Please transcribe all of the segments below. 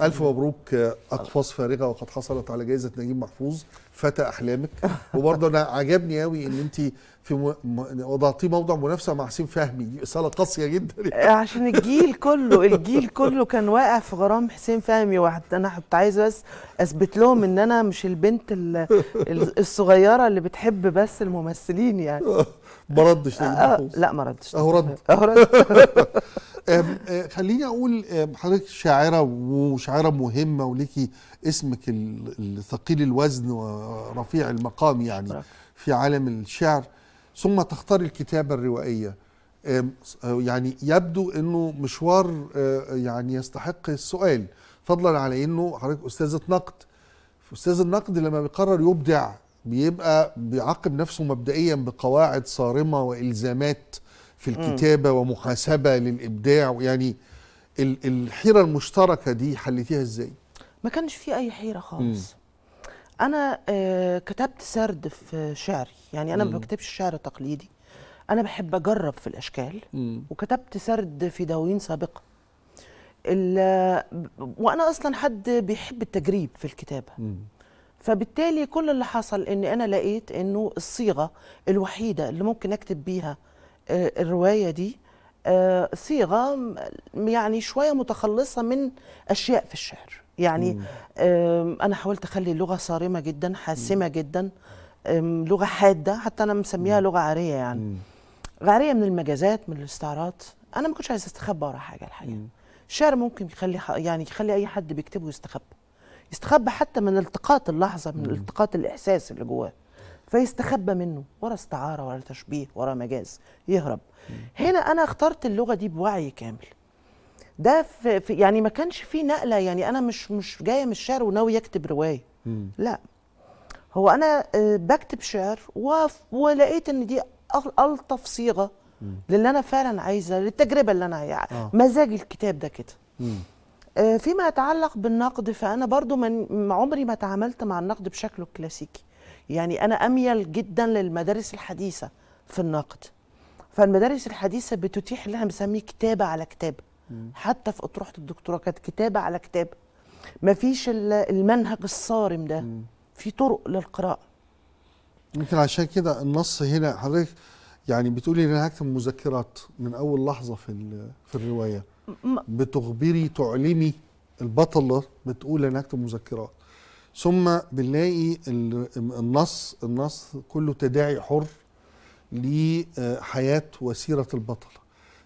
ألف مبروك أقفاص فارغة وقد حصلت على جائزة نجيب محفوظ فتى أحلامك وبرضه أنا عجبني قوي إن أنت في وضعتي موضع منافسة مع حسين فهمي دي إصالة قاسية جدا يعني. عشان الجيل كله الجيل كله كان واقع في غرام حسين فهمي واحد أنا كنت عايز بس أثبت لهم إن أنا مش البنت الصغيرة اللي بتحب بس الممثلين يعني ما ردش آه، لا ما ردش أهو رد أهو رد أه، خليني اقول حضرتك شاعره وشاعره مهمه وليكي اسمك الثقيل الوزن ورفيع المقام يعني في عالم الشعر ثم تختار الكتابه الروائيه أه، يعني يبدو انه مشوار أه، يعني يستحق السؤال فضلا على انه حضرتك استاذه نقد استاذ النقد لما بيقرر يبدع بيبقى بيعاقب نفسه مبدئيا بقواعد صارمه والزامات في الكتابه ومحاسبه للابداع يعني الحيره المشتركه دي حليتيها ازاي ما كانش في اي حيره خالص انا آه، كتبت سرد في شعري يعني انا ما بكتبش شعر تقليدي انا بحب اجرب في الاشكال وكتبت سرد في دواوين سابقه وانا اصلا حد بيحب التجريب في الكتابه فبالتالي كل اللي حصل ان انا لقيت انه الصيغه الوحيده اللي ممكن اكتب بيها آه، الروايه دي آه، صيغه يعني شويه متخلصه من اشياء في الشعر يعني انا حاولت اخلي اللغه صارمه جدا حاسمه جدا لغه حاده حتى انا مسميها لغه عاريه يعني عاريه من المجازات من الاستعارات انا ما كنتش عايزه استخبى ورا حاجه الحقيقه الشعر ممكن يخلي يعني يخلي اي حد بيكتبه يستخبى يستخبى حتى من التقاط اللحظه من التقاط الاحساس اللي جواه فيستخبى منه ورا استعاره ورا تشبيه ورا مجاز يهرب هنا انا اخترت اللغه دي بوعي كامل ده في يعني ما كانش فيه نقله يعني انا مش مش جايه من الشعر وناوي اكتب روايه لا هو انا آه، بكتب شعر ولقيت ان دي الطف صيغه للي انا فعلا عايزه للتجربه اللي انا يعني آه. مزاج الكتاب ده كده آه، فيما يتعلق بالنقد فانا برضو من عمري ما تعاملت مع النقد بشكله الكلاسيكي يعني أنا أميل جدا للمدارس الحديثة في النقد فالمدارس الحديثة بتتيح اللي بسميه كتابة على كتاب حتى في أطروحة الدكتوراه كانت كتابة على كتاب مفيش المنهج الصارم ده في طرق للقراءة يمكن عشان كده النص هنا حضرتك يعني بتقولي ان انا هكتب مذكرات من اول لحظه في في الروايه بتخبري تعلمي البطله بتقول انا هكتب مذكرات ثم بنلاقي النص النص كله تداعي حر لحياة وسيرة البطلة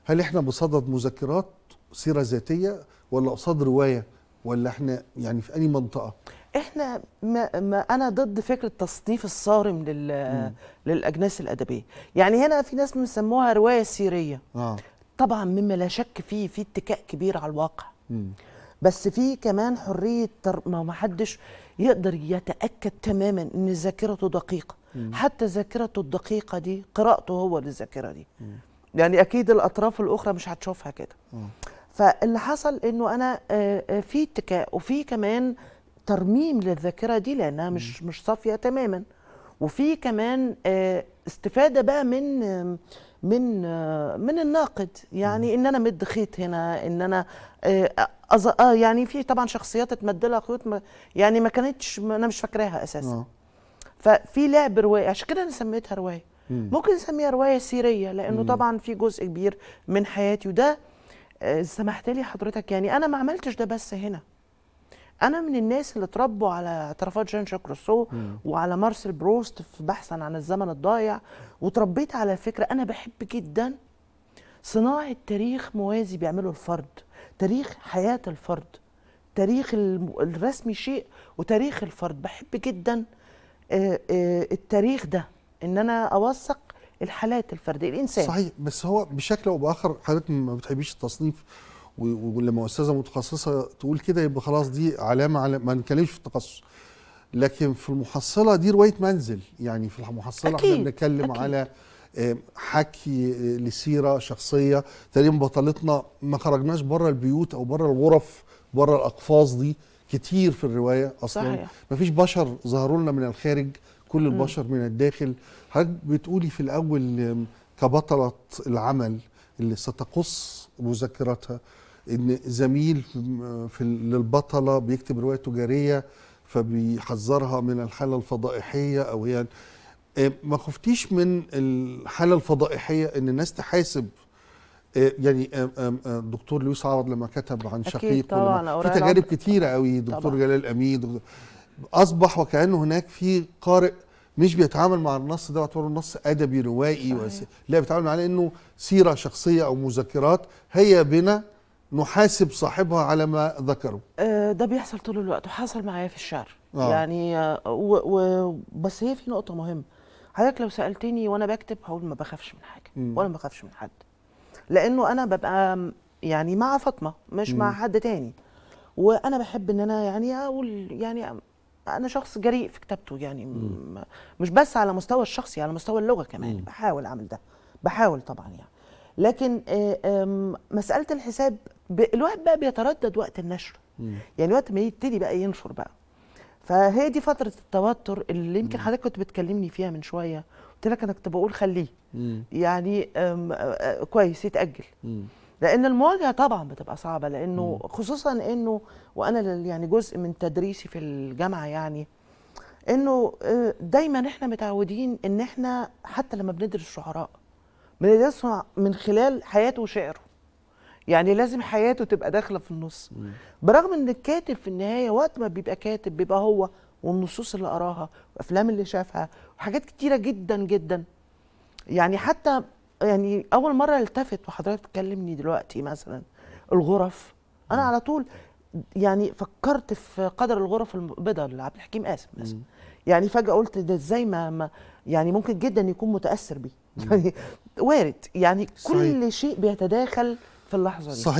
هل احنا بصدد مذكرات سيرة ذاتية ولا قصاد رواية ولا احنا يعني في أي منطقة احنا ما, ما انا ضد فكره التصنيف الصارم لل للاجناس الادبيه يعني هنا في ناس بيسموها روايه سيريه آه. طبعا مما لا شك فيه في اتكاء كبير على الواقع مم. بس في كمان حريه تر... ما حدش يقدر يتاكد تماما ان ذاكرته دقيقه مم. حتى ذاكرته الدقيقه دي قراءته هو للذاكره دي مم. يعني اكيد الاطراف الاخرى مش هتشوفها كده فاللي حصل انه انا آه، آه، في اتكاء وفي كمان ترميم للذاكره دي لانها مش مش صافيه تماما وفي كمان آه، استفاده بقى من من من الناقد يعني ان انا مد خيط هنا ان انا آه، أز... آه يعني في طبعا شخصيات اتمد لها خيوط ما يعني ما كانتش انا مش فاكراها اساسا آه. ففي لعب روايه عشان كده انا سميتها روايه ممكن نسميها روايه سيريه لانه طبعا في جزء كبير من حياتي وده آه، سمحت لي حضرتك يعني انا ما عملتش ده بس هنا انا من الناس اللي اتربوا على اعترافات جان جاك روسو وعلى مارسيل بروست في بحثا عن الزمن الضايع وتربيت على فكره انا بحب جدا صناعه تاريخ موازي بيعمله الفرد تاريخ حياه الفرد تاريخ الرسمي شيء وتاريخ الفرد بحب جدا آه، آه، التاريخ ده ان انا اوثق الحالات الفرديه الانسان صحيح بس هو بشكل او باخر حضرتك ما بتحبيش التصنيف ولما مؤسسه متخصصه تقول كده يبقى خلاص دي علامه على ما نتكلمش في التخصص لكن في المحصله دي روايه منزل يعني في المحصله احنا بنتكلم على آه، حكي آه، لسيره شخصيه تقريبا بطلتنا ما خرجناش بره البيوت او بره الغرف بره الاقفاص دي كتير في الروايه اصلا صحيح. مفيش بشر ظهروا لنا من الخارج كل البشر م. من الداخل حضرتك بتقولي في الاول كبطله العمل اللي ستقص مذكراتها ان زميل في للبطله بيكتب روايه تجاريه فبيحذرها من الحاله الفضائحيه او يعني ما خفتيش من الحاله الفضائحيه ان الناس تحاسب إيه، يعني آه، آه، آه، دكتور لويس عرض لما كتب عن شقيق في تجارب كتيره قوي دكتور طبعا. جلال امين اصبح وكانه هناك في قارئ مش بيتعامل مع النص ده يعتبر نص ادبي روائي لا بيتعامل مع انه سيره شخصيه او مذكرات هيا بنا نحاسب صاحبها على ما ذكره آه، ده بيحصل طول الوقت وحصل معايا في الشعر آه. يعني آه، و و بس هي في نقطه مهمه حضرتك لو سالتني وانا بكتب هقول ما بخافش من حاجه م. ولا ما بخافش من حد لانه انا ببقى يعني مع فاطمه مش م. مع حد تاني وانا بحب ان انا يعني اقول يعني انا شخص جريء في كتابته يعني م. مش بس على مستوى الشخصي على مستوى اللغه كمان م. بحاول اعمل ده بحاول طبعا يعني لكن آه، مساله الحساب الواحد بقى بيتردد وقت النشر مم. يعني وقت ما يبتدي بقى ينشر بقى فهي دي فتره التوتر اللي يمكن حضرتك كنت بتكلمني فيها من شويه قلت لك انا كنت بقول خليه يعني كويس يتاجل مم. لان المواجهه طبعا بتبقى صعبه لانه مم. خصوصا انه وانا يعني جزء من تدريسي في الجامعه يعني انه دايما احنا متعودين ان احنا حتى لما بندرس شعراء بندرسهم من خلال حياته وشعره يعني لازم حياته تبقى داخله في النص برغم ان الكاتب في النهايه وقت ما بيبقى كاتب بيبقى هو والنصوص اللي قراها والافلام اللي شافها وحاجات كتيره جدا جدا يعني حتى يعني اول مره التفت وحضرتك بتكلمني دلوقتي مثلا الغرف انا على طول يعني فكرت في قدر الغرف البيضاء لعبد الحكيم قاسم مثلا يعني فجاه قلت ده ازاي ما, ما يعني ممكن جدا يكون متاثر بيه يعني وارد يعني صحيح. كل شيء بيتداخل في اللحظه دي صحيح